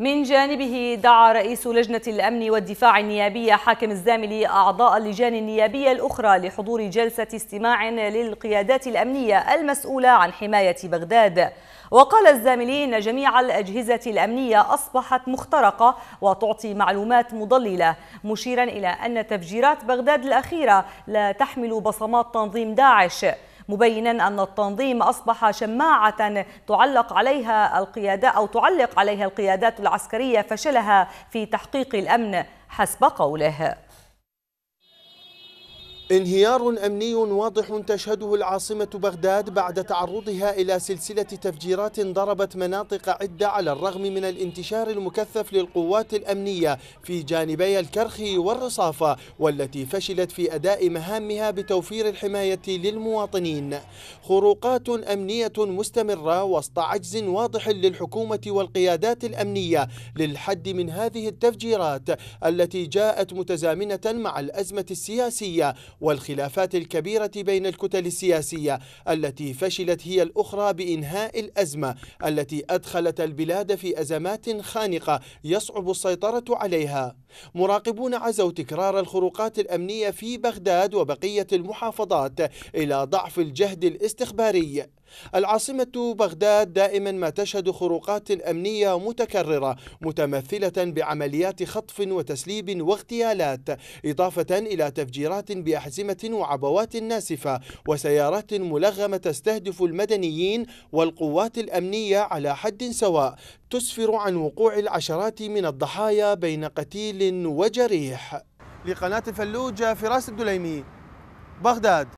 من جانبه دعا رئيس لجنة الأمن والدفاع النيابية حاكم الزاملي أعضاء اللجان النيابية الأخرى لحضور جلسة استماع للقيادات الأمنية المسؤولة عن حماية بغداد وقال الزاملي إن جميع الأجهزة الأمنية أصبحت مخترقة وتعطي معلومات مضللة مشيرا إلى أن تفجيرات بغداد الأخيرة لا تحمل بصمات تنظيم داعش مبينا أن التنظيم أصبح شماعة تعلق عليها القيادات أو تعلق عليها القيادات العسكرية فشلها في تحقيق الأمن حسب قوله انهيار أمني واضح تشهده العاصمة بغداد بعد تعرضها إلى سلسلة تفجيرات ضربت مناطق عدة على الرغم من الانتشار المكثف للقوات الأمنية في جانبي الكرخ والرصافة والتي فشلت في أداء مهامها بتوفير الحماية للمواطنين خروقات أمنية مستمرة وسط عجز واضح للحكومة والقيادات الأمنية للحد من هذه التفجيرات التي جاءت متزامنة مع الأزمة السياسية والخلافات الكبيرة بين الكتل السياسية التي فشلت هي الأخرى بإنهاء الأزمة التي أدخلت البلاد في أزمات خانقة يصعب السيطرة عليها مراقبون عزوا تكرار الخروقات الأمنية في بغداد وبقية المحافظات إلى ضعف الجهد الاستخباري العاصمة بغداد دائما ما تشهد خروقات أمنية متكررة متمثلة بعمليات خطف وتسليب واغتيالات إضافة إلى تفجيرات بأحزمة وعبوات ناسفة وسيارات ملغمة تستهدف المدنيين والقوات الأمنية على حد سواء تسفر عن وقوع العشرات من الضحايا بين قتيل وجريح لقناة الفلوج فراس الدليمي بغداد